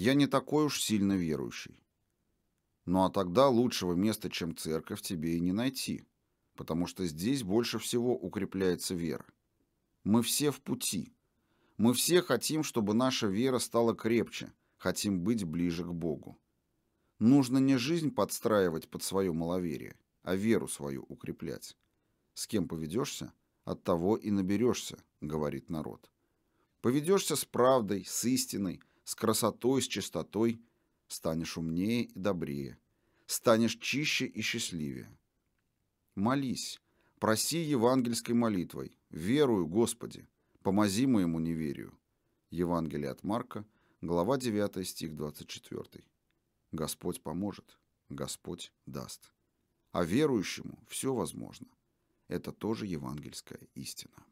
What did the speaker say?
Я не такой уж сильно верующий. Ну а тогда лучшего места, чем церковь, тебе и не найти, потому что здесь больше всего укрепляется вера. Мы все в пути. Мы все хотим, чтобы наша вера стала крепче, хотим быть ближе к Богу. Нужно не жизнь подстраивать под свое маловерие, а веру свою укреплять. С кем поведешься, от того и наберешься, говорит народ. Поведешься с правдой, с истиной, с красотой, с чистотой станешь умнее и добрее. Станешь чище и счастливее. Молись. Проси евангельской молитвой. Верую, Господи. Помози моему неверию. Евангелие от Марка, глава 9, стих 24. Господь поможет. Господь даст. А верующему все возможно. Это тоже евангельская истина.